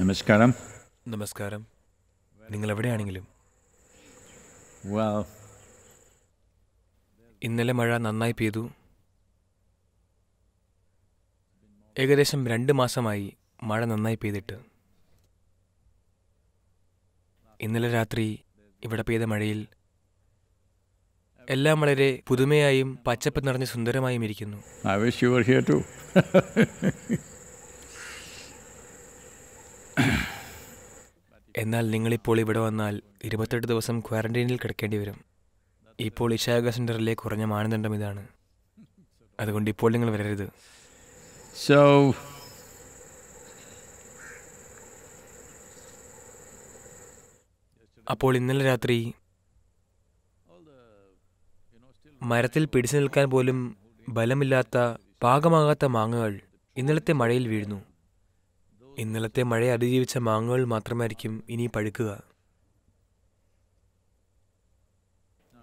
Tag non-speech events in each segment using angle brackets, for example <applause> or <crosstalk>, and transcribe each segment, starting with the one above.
നമസ്കാരം നമസ്കാരം നിങ്ങൾ എവിടെയാണെങ്കിലും ഇന്നലെ മഴ നന്നായി പെയ്തു ഏകദേശം രണ്ട് മാസമായി മഴ നന്നായി പെയ്തിട്ട് ഇന്നലെ രാത്രി ഇവിടെ പെയ്ത മഴയിൽ എല്ലാം വളരെ പുതുമയായും പച്ചപ്പ് നിറഞ്ഞ് സുന്ദരമായും ഇരിക്കുന്നു ഐ ഹിയർ ടു എന്നാൽ നിങ്ങളിപ്പോൾ ഇവിടെ വന്നാൽ ഇരുപത്തെട്ട് ദിവസം ക്വാറന്റൈനിൽ കിടക്കേണ്ടി വരും ഇപ്പോൾ ഇഷായക സെൻ്ററിലെ കുറഞ്ഞ മാനദണ്ഡം ഇതാണ് അതുകൊണ്ട് ഇപ്പോൾ നിങ്ങൾ വരരുത് സോ അപ്പോൾ ഇന്നലെ രാത്രി മരത്തിൽ പിടിച്ചു നിൽക്കാൻ പോലും ബലമില്ലാത്ത പാകമാകാത്ത മാങ്ങകൾ ഇന്നലത്തെ മഴയിൽ വീഴുന്നു ഇന്നലത്തെ മഴ അതിജീവിച്ച മാങ്ങകൾ മാത്രമായിരിക്കും ഇനി പഴുക്കുക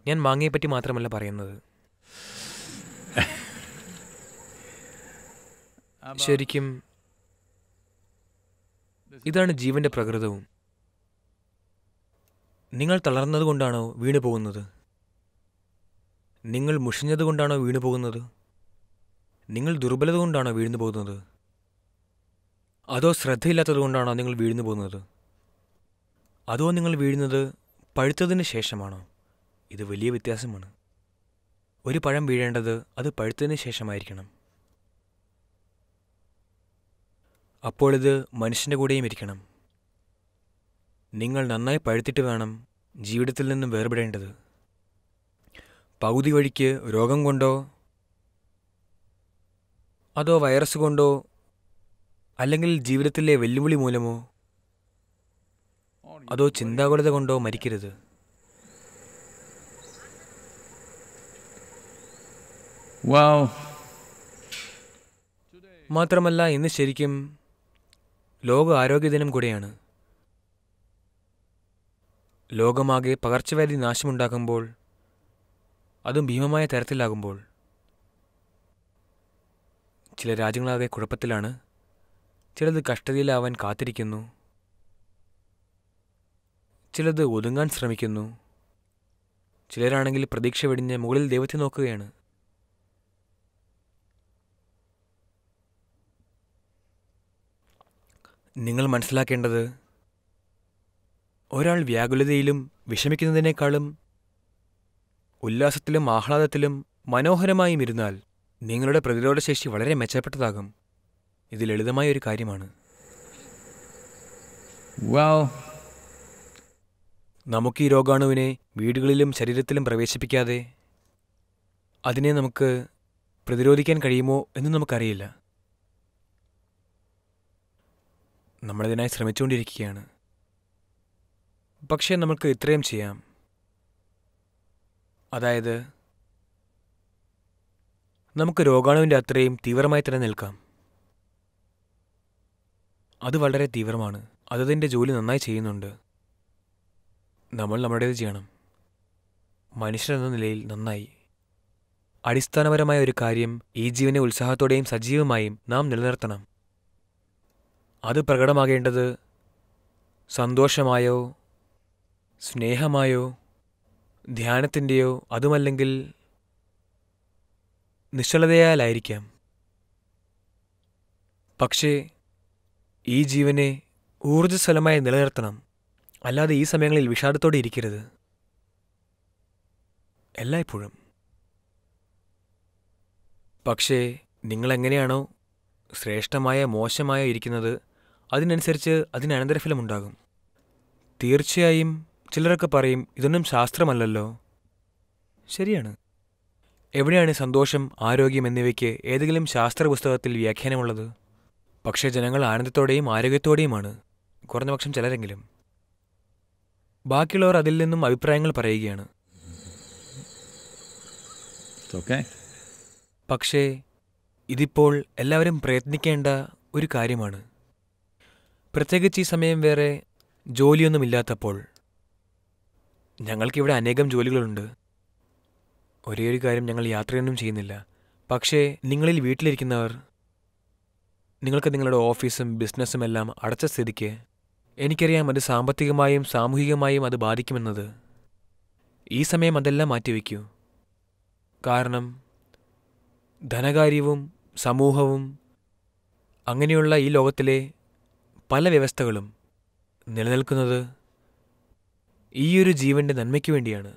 ഞാൻ പറ്റി മാത്രമല്ല പറയുന്നത് ശരിക്കും ഇതാണ് ജീവന്റെ പ്രകൃതവും നിങ്ങൾ കൊണ്ടാണോ വീണു പോകുന്നത് നിങ്ങൾ കൊണ്ടാണോ വീണു പോകുന്നത് നിങ്ങൾ ദുർബലത കൊണ്ടാണോ വീഴുന്നു പോകുന്നത് അതോ ശ്രദ്ധയില്ലാത്തതുകൊണ്ടാണോ കൊണ്ടാണോ നിങ്ങൾ വീഴുന്നു പോകുന്നത് അതോ നിങ്ങൾ വീഴുന്നത് പഴുത്തതിന് ശേഷമാണോ ഇത് വലിയ വ്യത്യാസമാണ് ഒരു പഴം വീഴേണ്ടത് അത് പഴുത്തതിന് ശേഷമായിരിക്കണം അപ്പോൾ ഇത് മനുഷ്യൻ്റെ കൂടെയും ഇരിക്കണം നിങ്ങൾ നന്നായി പഴുത്തിട്ട് വേണം ജീവിതത്തിൽ നിന്നും വേർപെടേണ്ടത് പകുതി വഴിക്ക് രോഗം കൊണ്ടോ അതോ വൈറസ് കൊണ്ടോ അല്ലെങ്കിൽ ജീവിതത്തിലെ വെല്ലുവിളി മൂലമോ അതോ ചിന്താകുലത കൊണ്ടോ മരിക്കരുത് മാത്രമല്ല ഇന്ന് ശരിക്കും ലോക ആരോഗ്യദിനം കൂടെയാണ് ലോകമാകെ പകർച്ചവ്യാധി നാശമുണ്ടാകുമ്പോൾ അതും ഭീമമായ തരത്തിലാകുമ്പോൾ ചില രാജ്യങ്ങളാകെ കുഴപ്പത്തിലാണ് ചിലത് കഷ്ടതയിലാവാൻ കാത്തിരിക്കുന്നു ചിലത് ഒതുങ്ങാൻ ശ്രമിക്കുന്നു ചിലരാണെങ്കിൽ പ്രതീക്ഷ വെടിഞ്ഞ് മുകളിൽ ദൈവത്തെ നോക്കുകയാണ് നിങ്ങൾ മനസ്സിലാക്കേണ്ടത് ഒരാൾ വ്യാകുലതയിലും വിഷമിക്കുന്നതിനേക്കാളും ഉല്ലാസത്തിലും ആഹ്ലാദത്തിലും മനോഹരമായും ഇരുന്നാൽ നിങ്ങളുടെ പ്രതിരോധശേഷി വളരെ മെച്ചപ്പെട്ടതാകും ഇത് ലളിതമായ ഒരു കാര്യമാണ് നമുക്ക് ഈ രോഗാണുവിനെ വീടുകളിലും ശരീരത്തിലും പ്രവേശിപ്പിക്കാതെ അതിനെ നമുക്ക് പ്രതിരോധിക്കാൻ കഴിയുമോ എന്ന് നമുക്കറിയില്ല നമ്മളതിനായി ശ്രമിച്ചുകൊണ്ടിരിക്കുകയാണ് പക്ഷേ നമുക്ക് ഇത്രയും ചെയ്യാം അതായത് നമുക്ക് രോഗാണുവിൻ്റെ അത്രയും തീവ്രമായി തന്നെ നിൽക്കാം അത് വളരെ തീവ്രമാണ് അതതിൻ്റെ ജോലി നന്നായി ചെയ്യുന്നുണ്ട് നമ്മൾ നമ്മുടേത് ചെയ്യണം മനുഷ്യരെന്ന നിലയിൽ നന്നായി അടിസ്ഥാനപരമായ ഒരു കാര്യം ഈ ജീവനെ ഉത്സാഹത്തോടെയും സജീവമായും നാം നിലനിർത്തണം അത് പ്രകടമാകേണ്ടത് സന്തോഷമായോ സ്നേഹമായോ ധ്യാനത്തിൻ്റെയോ അതുമല്ലെങ്കിൽ നിശ്ചലതയാലായിരിക്കാം പക്ഷേ ഈ ജീവനെ ഊർജ്ജസ്വലമായി നിലനിർത്തണം അല്ലാതെ ഈ സമയങ്ങളിൽ വിഷാദത്തോടെ ഇരിക്കരുത് എല്ലായ്പ്പോഴും പക്ഷേ നിങ്ങളെങ്ങനെയാണോ ശ്രേഷ്ഠമായ മോശമായ ഇരിക്കുന്നത് അതിനനുസരിച്ച് അതിന് അനന്തരഫലമുണ്ടാകും തീർച്ചയായും ചിലരൊക്കെ പറയും ഇതൊന്നും ശാസ്ത്രമല്ലല്ലോ ശരിയാണ് എവിടെയാണ് സന്തോഷം ആരോഗ്യം എന്നിവയ്ക്ക് ഏതെങ്കിലും ശാസ്ത്ര പുസ്തകത്തിൽ വ്യാഖ്യാനമുള്ളത് പക്ഷേ ജനങ്ങൾ ആനന്ദത്തോടെയും ആരോഗ്യത്തോടെയുമാണ് കുറഞ്ഞപക്ഷം ചിലരെങ്കിലും ബാക്കിയുള്ളവർ അതിൽ നിന്നും അഭിപ്രായങ്ങൾ പറയുകയാണ് പക്ഷേ ഇതിപ്പോൾ എല്ലാവരും പ്രയത്നിക്കേണ്ട ഒരു കാര്യമാണ് പ്രത്യേകിച്ച് ഈ സമയം വേറെ ജോലിയൊന്നുമില്ലാത്തപ്പോൾ ഞങ്ങൾക്കിവിടെ അനേകം ജോലികളുണ്ട് ഒരേ ഒരു കാര്യം ഞങ്ങൾ യാത്രയൊന്നും ചെയ്യുന്നില്ല പക്ഷേ നിങ്ങളിൽ വീട്ടിലിരിക്കുന്നവർ നിങ്ങൾക്ക് നിങ്ങളുടെ ഓഫീസും ബിസിനസ്സും എല്ലാം അടച്ച സ്ഥിതിക്ക് എനിക്കറിയാം അത് സാമ്പത്തികമായും സാമൂഹികമായും അത് ബാധിക്കുമെന്നത് ഈ സമയം അതെല്ലാം മാറ്റിവെക്കൂ കാരണം ധനകാര്യവും സമൂഹവും അങ്ങനെയുള്ള ഈ ലോകത്തിലെ പല വ്യവസ്ഥകളും നിലനിൽക്കുന്നത് ഈയൊരു ജീവൻ്റെ നന്മയ്ക്ക് വേണ്ടിയാണ്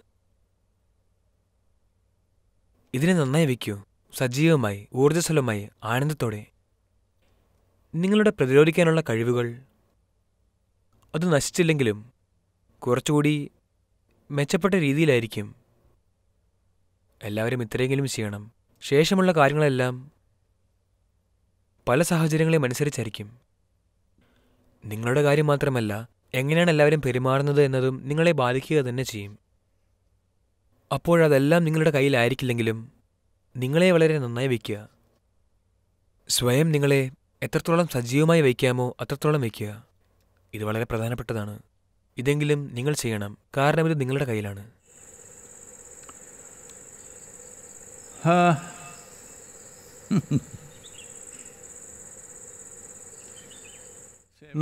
ഇതിനെ നന്നായി വയ്ക്കൂ സജീവമായി ഊർജ്ജസ്വലമായി ആനന്ദത്തോടെ നിങ്ങളുടെ പ്രതിരോധിക്കാനുള്ള കഴിവുകൾ അത് നശിച്ചില്ലെങ്കിലും കുറച്ചുകൂടി മെച്ചപ്പെട്ട രീതിയിലായിരിക്കും എല്ലാവരും ഇത്രയെങ്കിലും ചെയ്യണം ശേഷമുള്ള കാര്യങ്ങളെല്ലാം പല സാഹചര്യങ്ങളെയും അനുസരിച്ചായിരിക്കും നിങ്ങളുടെ കാര്യം മാത്രമല്ല എങ്ങനെയാണ് എല്ലാവരും പെരുമാറുന്നത് എന്നതും നിങ്ങളെ ബാധിക്കുക തന്നെ ചെയ്യും അപ്പോഴതെല്ലാം നിങ്ങളുടെ കയ്യിലായിരിക്കില്ലെങ്കിലും നിങ്ങളെ വളരെ നന്നായി വയ്ക്കുക സ്വയം നിങ്ങളെ എത്രത്തോളം സജീവമായി വയ്ക്കാമോ അത്രത്തോളം വയ്ക്കുക ഇത് വളരെ പ്രധാനപ്പെട്ടതാണ് ഇതെങ്കിലും നിങ്ങൾ ചെയ്യണം കാരണം ഇത് നിങ്ങളുടെ കയ്യിലാണ്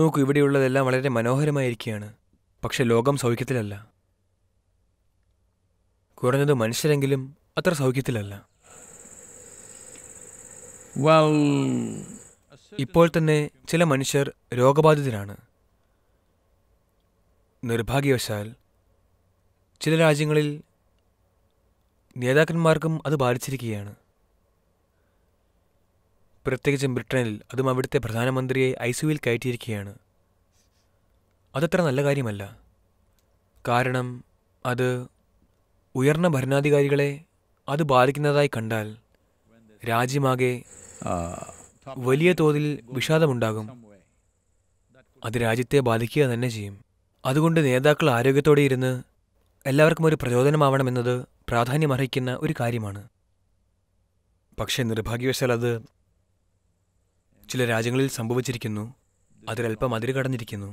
നോക്ക് ഇവിടെയുള്ളതെല്ലാം വളരെ മനോഹരമായിരിക്കുകയാണ് പക്ഷെ ലോകം സൗഖ്യത്തിലല്ല കുറഞ്ഞത് മനുഷ്യരെങ്കിലും അത്ര സൗഖ്യത്തിലല്ല ഇപ്പോൾ തന്നെ ചില മനുഷ്യർ രോഗബാധിതരാണ് നിർഭാഗ്യവശാൽ ചില രാജ്യങ്ങളിൽ നേതാക്കന്മാർക്കും അത് ബാധിച്ചിരിക്കുകയാണ് പ്രത്യേകിച്ചും ബ്രിട്ടനിൽ അതും അവിടുത്തെ പ്രധാനമന്ത്രിയെ ഐ സിയുവിൽ കയറ്റിയിരിക്കുകയാണ് അതത്ര നല്ല കാര്യമല്ല കാരണം അത് ഉയർന്ന ഭരണാധികാരികളെ അത് ബാധിക്കുന്നതായി കണ്ടാൽ രാജ്യമാകെ വലിയ തോതിൽ വിഷാദമുണ്ടാകും അത് രാജ്യത്തെ ബാധിക്കുക തന്നെ ചെയ്യും അതുകൊണ്ട് നേതാക്കൾ ആരോഗ്യത്തോടെ ഇരുന്ന് എല്ലാവർക്കും ഒരു പ്രചോദനമാവണമെന്നത് പ്രാധാന്യമർഹിക്കുന്ന ഒരു കാര്യമാണ് പക്ഷേ നിർഭാഗ്യവശാൽ അത് ചില രാജ്യങ്ങളിൽ സംഭവിച്ചിരിക്കുന്നു അതിലൽപ്പം അതിര് കടന്നിരിക്കുന്നു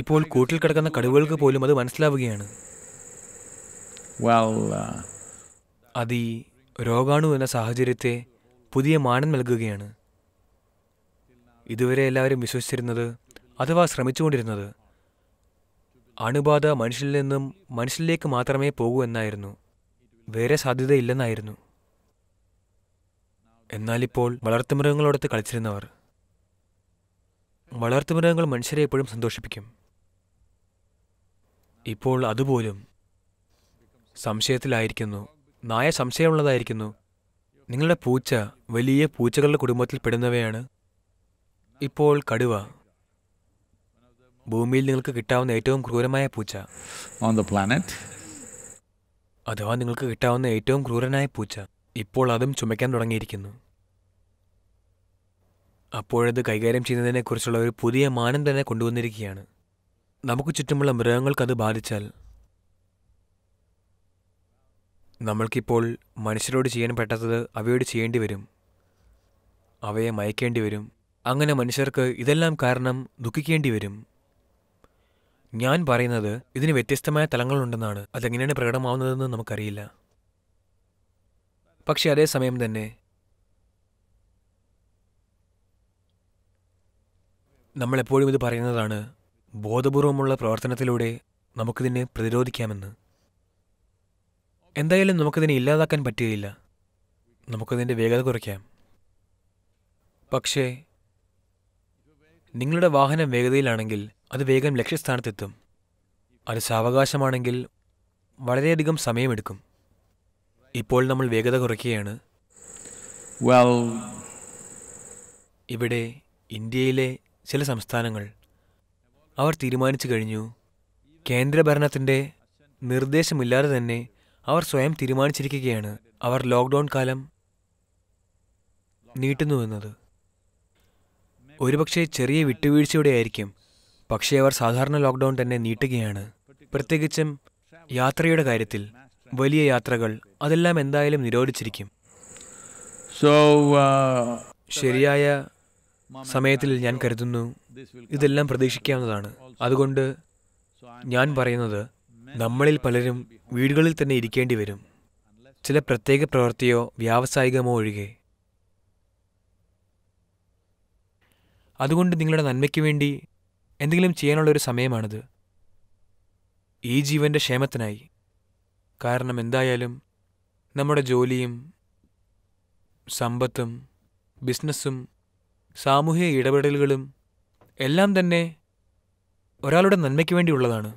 ഇപ്പോൾ കൂട്ടിൽ കിടക്കുന്ന കടുവകൾക്ക് പോലും അത് മനസ്സിലാവുകയാണ് uh, അത് രോഗാണു എന്ന സാഹചര്യത്തെ പുതിയ മാനം നൽകുകയാണ് ഇതുവരെ എല്ലാവരും വിശ്വസിച്ചിരുന്നത് അഥവാ ശ്രമിച്ചുകൊണ്ടിരുന്നത് അണുബാധ മനുഷ്യരിൽ നിന്നും മനുഷ്യരിലേക്ക് മാത്രമേ പോകൂ എന്നായിരുന്നു വേറെ സാധ്യതയില്ലെന്നായിരുന്നു എന്നാലിപ്പോൾ വളർത്തുമൃഗങ്ങളോടൊത്ത് കളിച്ചിരുന്നവർ വളർത്തുമൃഗങ്ങൾ മനുഷ്യരെ എപ്പോഴും സന്തോഷിപ്പിക്കും ഇപ്പോൾ അതുപോലും സംശയത്തിലായിരിക്കുന്നു നായ സംശയമുള്ളതായിരിക്കുന്നു നിങ്ങളുടെ പൂച്ച വലിയ പൂച്ചകളുടെ കുടുംബത്തിൽ പെടുന്നവയാണ് ഇപ്പോൾ കടുവ ഭൂമിയിൽ നിങ്ങൾക്ക് കിട്ടാവുന്ന ഏറ്റവും ക്രൂരമായ പൂച്ച ഓൺ ദ പ്ലാനറ്റ് അഥവാ നിങ്ങൾക്ക് കിട്ടാവുന്ന ഏറ്റവും ക്രൂരനായ പൂച്ച ഇപ്പോൾ അതും ചുമയ്ക്കാൻ തുടങ്ങിയിരിക്കുന്നു അപ്പോഴത് കൈകാര്യം ചെയ്യുന്നതിനെക്കുറിച്ചുള്ള ഒരു പുതിയ മാനം തന്നെ കൊണ്ടുവന്നിരിക്കുകയാണ് നമുക്ക് ചുറ്റുമുള്ള മൃഗങ്ങൾക്ക് അത് ബാധിച്ചാൽ നമ്മൾക്കിപ്പോൾ മനുഷ്യരോട് ചെയ്യാൻ പറ്റാത്തത് അവയോട് ചെയ്യേണ്ടി വരും അവയെ മയക്കേണ്ടി വരും അങ്ങനെ മനുഷ്യർക്ക് ഇതെല്ലാം കാരണം ദുഃഖിക്കേണ്ടി വരും ഞാൻ പറയുന്നത് ഇതിന് വ്യത്യസ്തമായ തലങ്ങളുണ്ടെന്നാണ് അതെങ്ങനെയാണ് പ്രകടമാവുന്നതെന്ന് നമുക്കറിയില്ല പക്ഷേ അതേസമയം തന്നെ നമ്മളെപ്പോഴും ഇത് പറയുന്നതാണ് ബോധപൂർവമുള്ള പ്രവർത്തനത്തിലൂടെ നമുക്കിതിനെ പ്രതിരോധിക്കാമെന്ന് എന്തായാലും നമുക്കിതിനെ ഇല്ലാതാക്കാൻ പറ്റുകയില്ല നമുക്കതിൻ്റെ വേഗത കുറയ്ക്കാം പക്ഷേ നിങ്ങളുടെ വാഹനം വേഗതയിലാണെങ്കിൽ അത് വേഗം ലക്ഷ്യസ്ഥാനത്തെത്തും അത് സാവകാശമാണെങ്കിൽ വളരെയധികം സമയമെടുക്കും ഇപ്പോൾ നമ്മൾ വേഗത കുറയ്ക്കുകയാണ് ഇവിടെ ഇന്ത്യയിലെ ചില സംസ്ഥാനങ്ങൾ അവർ തീരുമാനിച്ചു കഴിഞ്ഞു കേന്ദ്രഭരണത്തിൻ്റെ നിർദ്ദേശമില്ലാതെ തന്നെ അവർ സ്വയം തീരുമാനിച്ചിരിക്കുകയാണ് അവർ ലോക്ക്ഡൗൺ കാലം നീട്ടുന്നുവെന്നത് ഒരുപക്ഷെ ചെറിയ വിട്ടുവീഴ്ചയോടെയായിരിക്കും പക്ഷേ അവർ സാധാരണ ലോക്ക്ഡൗൺ തന്നെ നീട്ടുകയാണ് പ്രത്യേകിച്ചും യാത്രയുടെ കാര്യത്തിൽ വലിയ യാത്രകൾ അതെല്ലാം എന്തായാലും നിരോധിച്ചിരിക്കും സോ uh, ശരിയായ സമയത്തിൽ ഞാൻ കരുതുന്നു ഇതെല്ലാം പ്രതീക്ഷിക്കാവുന്നതാണ് അതുകൊണ്ട് ഞാൻ പറയുന്നത് നമ്മളിൽ പലരും വീടുകളിൽ തന്നെ ഇരിക്കേണ്ടി വരും ചില പ്രത്യേക പ്രവൃത്തിയോ വ്യാവസായികമോ ഒഴികെ അതുകൊണ്ട് നിങ്ങളുടെ നന്മയ്ക്ക് വേണ്ടി എന്തെങ്കിലും ചെയ്യാനുള്ള ഒരു സമയമാണിത് ഈ ജീവന്റെ ക്ഷേമത്തിനായി കാരണം എന്തായാലും നമ്മുടെ ജോലിയും സമ്പത്തും ബിസിനസ്സും സാമൂഹിക ഇടപെടലുകളും എല്ലാം തന്നെ ഒരാളുടെ നന്മയ്ക്ക് വേണ്ടിയുള്ളതാണ്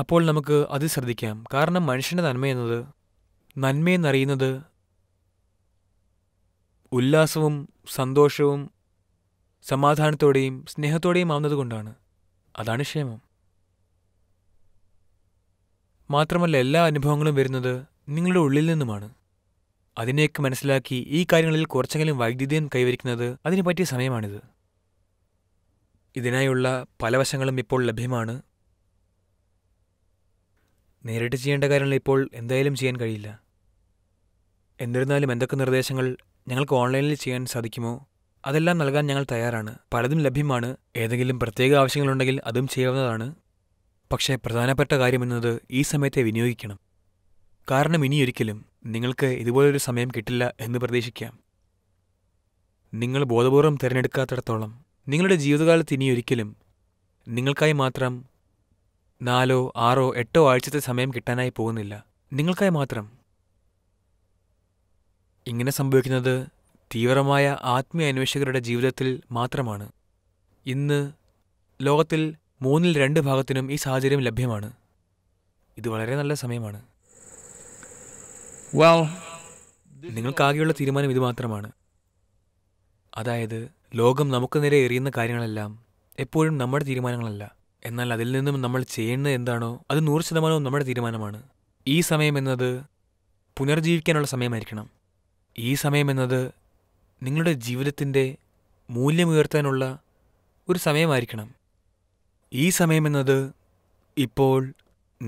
അപ്പോൾ നമുക്ക് അത് ശ്രദ്ധിക്കാം കാരണം മനുഷ്യൻ്റെ നന്മയെന്നത് നന്മയെന്നറിയുന്നത് ഉല്ലാസവും സന്തോഷവും സമാധാനത്തോടെയും സ്നേഹത്തോടെയും ആവുന്നതുകൊണ്ടാണ് അതാണ് ക്ഷേമം മാത്രമല്ല എല്ലാ അനുഭവങ്ങളും വരുന്നത് നിങ്ങളുടെ ഉള്ളിൽ നിന്നുമാണ് അതിനെയൊക്കെ മനസ്സിലാക്കി ഈ കാര്യങ്ങളിൽ കുറച്ചെങ്കിലും വൈദ്യുതിയും കൈവരിക്കുന്നത് അതിനു പറ്റിയ സമയമാണിത് ഇതിനായുള്ള പല വശങ്ങളും ഇപ്പോൾ ലഭ്യമാണ് നേരിട്ട് ചെയ്യേണ്ട കാര്യങ്ങൾ ഇപ്പോൾ എന്തായാലും ചെയ്യാൻ കഴിയില്ല എന്നിരുന്നാലും എന്തൊക്കെ നിർദ്ദേശങ്ങൾ ഞങ്ങൾക്ക് ഓൺലൈനിൽ ചെയ്യാൻ സാധിക്കുമോ അതെല്ലാം നൽകാൻ ഞങ്ങൾ തയ്യാറാണ് പലതും ലഭ്യമാണ് ഏതെങ്കിലും പ്രത്യേക ആവശ്യങ്ങളുണ്ടെങ്കിൽ അതും ചെയ്യാവുന്നതാണ് പക്ഷേ പ്രധാനപ്പെട്ട എന്നത് ഈ സമയത്തെ വിനിയോഗിക്കണം കാരണം ഇനിയൊരിക്കലും നിങ്ങൾക്ക് ഇതുപോലൊരു സമയം കിട്ടില്ല എന്ന് പ്രതീക്ഷിക്കാം നിങ്ങൾ ബോധപൂർവം തിരഞ്ഞെടുക്കാത്തിടത്തോളം നിങ്ങളുടെ ജീവിതകാലത്ത് ഇനിയൊരിക്കലും നിങ്ങൾക്കായി മാത്രം നാലോ ആറോ എട്ടോ ആഴ്ചത്തെ സമയം കിട്ടാനായി പോകുന്നില്ല നിങ്ങൾക്കായി മാത്രം ഇങ്ങനെ സംഭവിക്കുന്നത് തീവ്രമായ ആത്മീയ അന്വേഷകരുടെ ജീവിതത്തിൽ മാത്രമാണ് ഇന്ന് ലോകത്തിൽ മൂന്നിൽ രണ്ട് ഭാഗത്തിനും ഈ സാഹചര്യം ലഭ്യമാണ് ഇത് വളരെ നല്ല സമയമാണ് നിങ്ങൾക്കാകെയുള്ള തീരുമാനം ഇത് മാത്രമാണ് അതായത് ലോകം നമുക്ക് നേരെ എറിയുന്ന കാര്യങ്ങളെല്ലാം എപ്പോഴും നമ്മുടെ തീരുമാനങ്ങളല്ല എന്നാൽ അതിൽ നിന്നും നമ്മൾ ചെയ്യേണ്ടത് എന്താണോ അത് നൂറ് ശതമാനവും നമ്മുടെ തീരുമാനമാണ് ഈ സമയം എന്നത് പുനർജീവിക്കാനുള്ള സമയമായിരിക്കണം ഈ സമയം എന്നത് നിങ്ങളുടെ ജീവിതത്തിൻ്റെ മൂല്യമുയർത്താനുള്ള ഒരു സമയമായിരിക്കണം ഈ സമയം എന്നത് ഇപ്പോൾ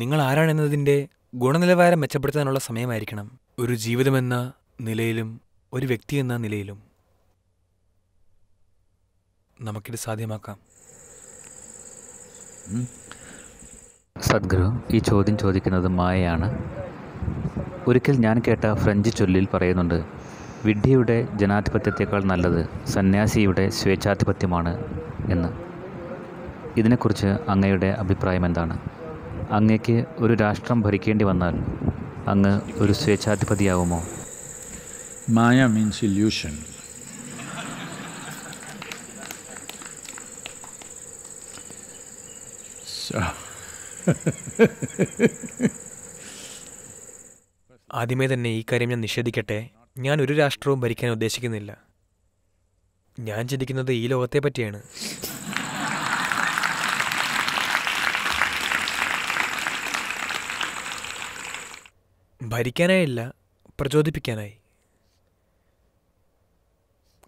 നിങ്ങൾ ആരാണെന്നതിൻ്റെ ഗുണനിലവാരം മെച്ചപ്പെടുത്താനുള്ള സമയമായിരിക്കണം ഒരു ജീവിതമെന്ന നിലയിലും ഒരു വ്യക്തി എന്ന നിലയിലും നമുക്കിത് സാധ്യമാക്കാം സദ്ഗുരു ഈ ചോദ്യം ചോദിക്കുന്നത് മായയാണ് ഒരിക്കൽ ഞാൻ കേട്ട ഫ്രഞ്ച് ചൊല്ലിൽ പറയുന്നുണ്ട് വിഡ്ഢിയുടെ ജനാധിപത്യത്തേക്കാൾ നല്ലത് സന്യാസിയുടെ സ്വേച്ഛാധിപത്യമാണ് എന്ന് ഇതിനെക്കുറിച്ച് അങ്ങയുടെ അഭിപ്രായം എന്താണ് അങ്ങയ്ക്ക് ഒരു രാഷ്ട്രം ഭരിക്കേണ്ടി വന്നാൽ അങ്ങ് ഒരു സ്വേച്ഛാധിപതിയാവുമോ മായ മീൻസ് ഇല്യൂഷൻ <laughs> ആദ്യമേ തന്നെ ഈ കാര്യം ഞാൻ നിഷേധിക്കട്ടെ ഞാൻ ഒരു രാഷ്ട്രവും ഭരിക്കാൻ ഉദ്ദേശിക്കുന്നില്ല ഞാൻ ചിന്തിക്കുന്നത് ഈ ലോകത്തെ പറ്റിയാണ് ഭരിക്കാനായില്ല പ്രചോദിപ്പിക്കാനായി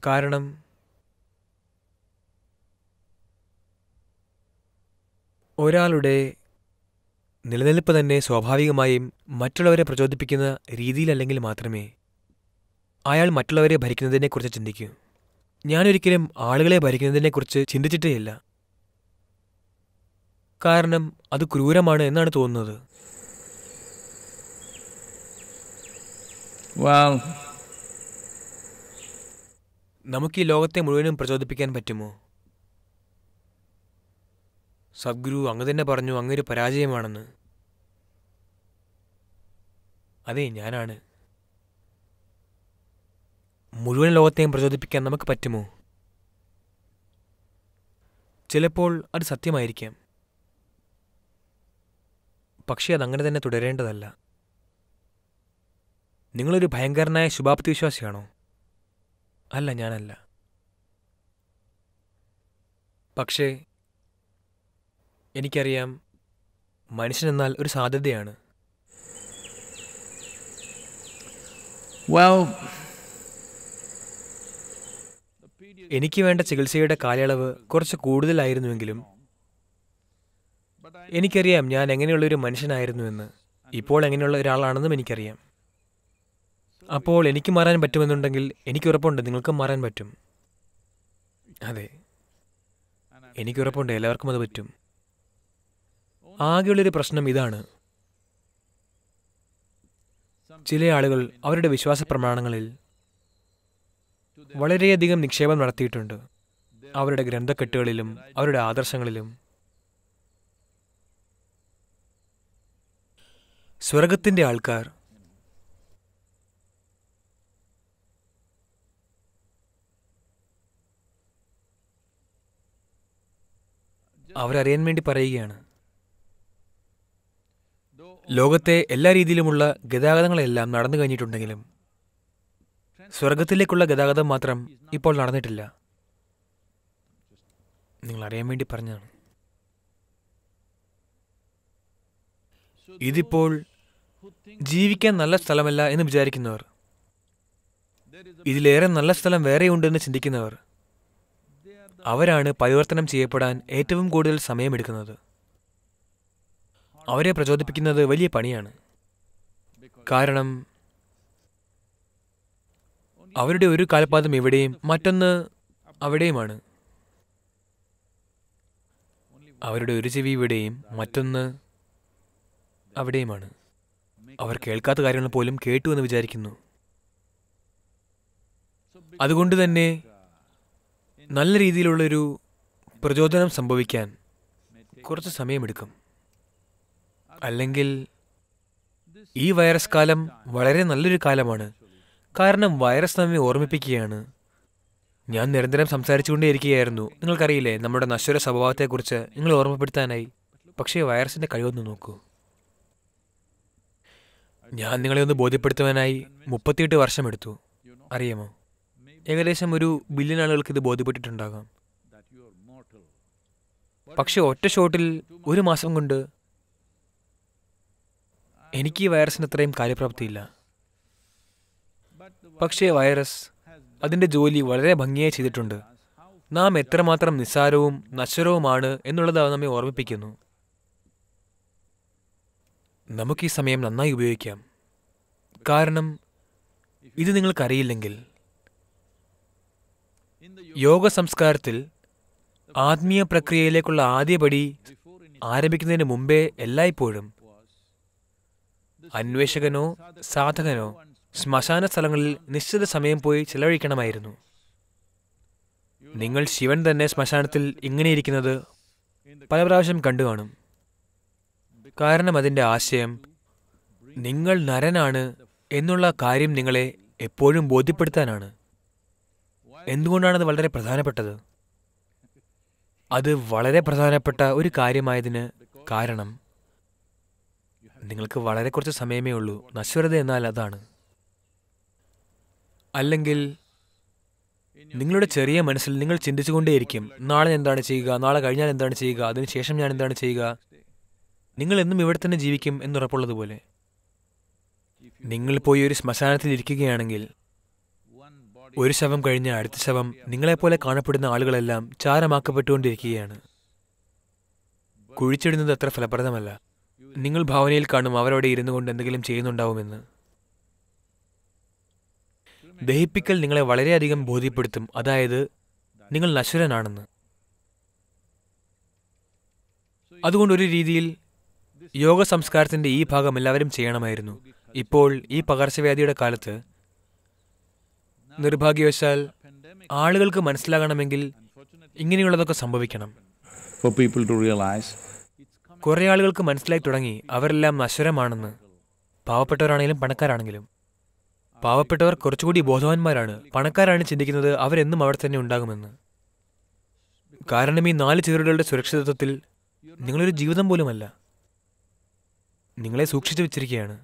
കാരണം ഒരാളുടെ നിലനിൽപ്പ് തന്നെ സ്വാഭാവികമായും മറ്റുള്ളവരെ പ്രചോദിപ്പിക്കുന്ന രീതിയിലല്ലെങ്കിൽ മാത്രമേ അയാൾ മറ്റുള്ളവരെ ഭരിക്കുന്നതിനെക്കുറിച്ച് ചിന്തിക്കൂ ഞാനൊരിക്കലും ആളുകളെ ഭരിക്കുന്നതിനെക്കുറിച്ച് ചിന്തിച്ചിട്ടേയില്ല കാരണം അത് ക്രൂരമാണ് എന്നാണ് തോന്നുന്നത് നമുക്ക് ഈ ലോകത്തെ മുഴുവനും പ്രചോദിപ്പിക്കാൻ പറ്റുമോ സദ്ഗുരു അങ്ങ് തന്നെ പറഞ്ഞു അങ്ങൊരു പരാജയമാണെന്ന് അതെ ഞാനാണ് മുഴുവൻ ലോകത്തെയും പ്രചോദിപ്പിക്കാൻ നമുക്ക് പറ്റുമോ ചിലപ്പോൾ അത് സത്യമായിരിക്കാം പക്ഷേ അതങ്ങനെ തന്നെ തുടരേണ്ടതല്ല നിങ്ങളൊരു ഭയങ്കരനായ ശുഭാപ്തി വിശ്വാസിയാണോ അല്ല ഞാനല്ല പക്ഷേ എനിക്കറിയാം മനുഷ്യനെന്നാൽ ഒരു സാധ്യതയാണ് എനിക്ക് വേണ്ട ചികിത്സയുടെ കാലയളവ് കുറച്ച് കൂടുതലായിരുന്നുവെങ്കിലും എനിക്കറിയാം ഞാൻ എങ്ങനെയുള്ള ഒരു മനുഷ്യനായിരുന്നുവെന്ന് ഇപ്പോൾ എങ്ങനെയുള്ള ഒരാളാണെന്നും എനിക്കറിയാം അപ്പോൾ എനിക്ക് മാറാൻ പറ്റുമെന്നുണ്ടെങ്കിൽ എനിക്ക് ഉറപ്പുണ്ട് നിങ്ങൾക്കും മാറാൻ പറ്റും അതെ എനിക്കുറപ്പുണ്ട് എല്ലാവർക്കും അത് പറ്റും ആകെയുള്ളൊരു പ്രശ്നം ഇതാണ് ചില ആളുകൾ അവരുടെ വിശ്വാസ പ്രമാണങ്ങളിൽ വളരെയധികം നിക്ഷേപം നടത്തിയിട്ടുണ്ട് അവരുടെ ഗ്രന്ഥക്കെട്ടുകളിലും അവരുടെ ആദർശങ്ങളിലും സ്വർഗത്തിൻ്റെ ആൾക്കാർ അവരറിയാൻ വേണ്ടി പറയുകയാണ് ലോകത്തെ എല്ലാ രീതിയിലുമുള്ള ഗതാഗതങ്ങളെല്ലാം നടന്നു കഴിഞ്ഞിട്ടുണ്ടെങ്കിലും സ്വർഗത്തിലേക്കുള്ള ഗതാഗതം മാത്രം ഇപ്പോൾ നടന്നിട്ടില്ല നിങ്ങൾ അറിയാൻ വേണ്ടി പറഞ്ഞതാണ് ഇതിപ്പോൾ ജീവിക്കാൻ നല്ല സ്ഥലമല്ല എന്ന് വിചാരിക്കുന്നവർ ഇതിലേറെ നല്ല സ്ഥലം വേറെയുണ്ടെന്ന് ചിന്തിക്കുന്നവർ അവരാണ് പരിവർത്തനം ചെയ്യപ്പെടാൻ ഏറ്റവും കൂടുതൽ സമയമെടുക്കുന്നത് അവരെ പ്രചോദിപ്പിക്കുന്നത് വലിയ പണിയാണ് കാരണം അവരുടെ ഒരു കാൽപാദം ഇവിടെയും മറ്റൊന്ന് അവിടെയുമാണ് അവരുടെ ഒരു ചെവി ഇവിടെയും മറ്റൊന്ന് അവിടെയുമാണ് അവർ കേൾക്കാത്ത കാര്യങ്ങൾ പോലും കേട്ടു എന്ന് വിചാരിക്കുന്നു അതുകൊണ്ട് തന്നെ നല്ല രീതിയിലുള്ളൊരു പ്രചോദനം സംഭവിക്കാൻ കുറച്ച് സമയമെടുക്കും അല്ലെങ്കിൽ ഈ വൈറസ് കാലം വളരെ നല്ലൊരു കാലമാണ് കാരണം വൈറസ് നമ്മെ ഓർമ്മിപ്പിക്കുകയാണ് ഞാൻ നിരന്തരം സംസാരിച്ചുകൊണ്ടേയിരിക്കുകയായിരുന്നു നിങ്ങൾക്കറിയില്ലേ നമ്മുടെ നശ്വര സ്വഭാവത്തെക്കുറിച്ച് നിങ്ങൾ ഓർമ്മപ്പെടുത്താനായി പക്ഷേ വൈറസിൻ്റെ കഴിവൊന്ന് നോക്കൂ ഞാൻ നിങ്ങളെ ഒന്ന് ബോധ്യപ്പെടുത്തുവാനായി മുപ്പത്തിയെട്ട് വർഷമെടുത്തു അറിയാമോ ഏകദേശം ഒരു ബില്യൺ ആളുകൾക്ക് ഇത് ബോധ്യപ്പെട്ടിട്ടുണ്ടാകാം പക്ഷേ ഒറ്റ ഷോട്ടിൽ ഒരു മാസം കൊണ്ട് എനിക്ക് ഈ വൈറസിന് അത്രയും കാര്യപ്രാപ്തിയില്ല പക്ഷേ വൈറസ് അതിൻ്റെ ജോലി വളരെ ഭംഗിയായി ചെയ്തിട്ടുണ്ട് നാം എത്രമാത്രം നിസ്സാരവും നശ്വരവുമാണ് എന്നുള്ളത് അവ നമ്മെ ഓർമ്മിപ്പിക്കുന്നു നമുക്ക് ഈ സമയം നന്നായി ഉപയോഗിക്കാം കാരണം ഇത് നിങ്ങൾക്കറിയില്ലെങ്കിൽ യോഗ സംസ്കാരത്തിൽ ആത്മീയ പ്രക്രിയയിലേക്കുള്ള ആദ്യപടി ആരംഭിക്കുന്നതിന് മുമ്പേ എല്ലായ്പ്പോഴും അന്വേഷകനോ സാധകനോ ശ്മശാന സ്ഥലങ്ങളിൽ നിശ്ചിത സമയം പോയി ചിലവഴിക്കണമായിരുന്നു നിങ്ങൾ ശിവൻ തന്നെ ശ്മശാനത്തിൽ ഇങ്ങനെയിരിക്കുന്നത് പല പ്രാവശ്യം കണ്ടു കാണും കാരണം അതിൻ്റെ ആശയം നിങ്ങൾ നരനാണ് എന്നുള്ള കാര്യം നിങ്ങളെ എപ്പോഴും ബോധ്യപ്പെടുത്താനാണ് എന്തുകൊണ്ടാണത് വളരെ പ്രധാനപ്പെട്ടത് അത് വളരെ പ്രധാനപ്പെട്ട ഒരു കാര്യമായതിന് കാരണം നിങ്ങൾക്ക് വളരെ കുറച്ച് സമയമേ ഉള്ളൂ നശ്വരത എന്നാൽ അതാണ് അല്ലെങ്കിൽ നിങ്ങളുടെ ചെറിയ മനസ്സിൽ നിങ്ങൾ ചിന്തിച്ചുകൊണ്ടേയിരിക്കും നാളെ എന്താണ് ചെയ്യുക നാളെ കഴിഞ്ഞാൽ എന്താണ് ചെയ്യുക അതിനുശേഷം ഞാൻ എന്താണ് ചെയ്യുക നിങ്ങൾ എന്നും ഇവിടെ തന്നെ ജീവിക്കും എന്നുറപ്പുള്ളതുപോലെ നിങ്ങൾ പോയി ഒരു ശ്മശാനത്തിൽ ഇരിക്കുകയാണെങ്കിൽ ഒരു ശവം കഴിഞ്ഞ അടുത്ത ശവം നിങ്ങളെപ്പോലെ കാണപ്പെടുന്ന ആളുകളെല്ലാം ചാരമാക്കപ്പെട്ടുകൊണ്ടിരിക്കുകയാണ് കുഴിച്ചിടുന്നത് അത്ര ഫലപ്രദമല്ല നിങ്ങൾ ഭാവനയിൽ കാണും അവരവിടെ ഇരുന്നു കൊണ്ട് എന്തെങ്കിലും ചെയ്യുന്നുണ്ടാവുമെന്ന് ദഹിപ്പിക്കൽ നിങ്ങളെ വളരെയധികം ബോധ്യപ്പെടുത്തും അതായത് നിങ്ങൾ നശ്വരനാണെന്ന് അതുകൊണ്ട് ഒരു രീതിയിൽ യോഗ സംസ്കാരത്തിൻ്റെ ഈ ഭാഗം എല്ലാവരും ചെയ്യണമായിരുന്നു ഇപ്പോൾ ഈ പകർച്ചവ്യാധിയുടെ കാലത്ത് നിർഭാഗ്യവശാൽ ആളുകൾക്ക് മനസ്സിലാകണമെങ്കിൽ ഇങ്ങനെയുള്ളതൊക്കെ സംഭവിക്കണം ഫോർ പീപ്പിൾ ടു റിയലൈസ് കുറേ ആളുകൾക്ക് മനസ്സിലായി തുടങ്ങി അവരെല്ലാം നശ്വരമാണെന്ന് പാവപ്പെട്ടവരാണെങ്കിലും പണക്കാരാണെങ്കിലും പാവപ്പെട്ടവർ കുറച്ചുകൂടി ബോധവാന്മാരാണ് പണക്കാരാണ് ചിന്തിക്കുന്നത് അവരെന്നും അവിടെ തന്നെ ഉണ്ടാകുമെന്ന് കാരണം ഈ നാല് ചെറുകളുടെ സുരക്ഷിതത്വത്തിൽ നിങ്ങളൊരു ജീവിതം പോലുമല്ല നിങ്ങളെ സൂക്ഷിച്ചു വെച്ചിരിക്കുകയാണ്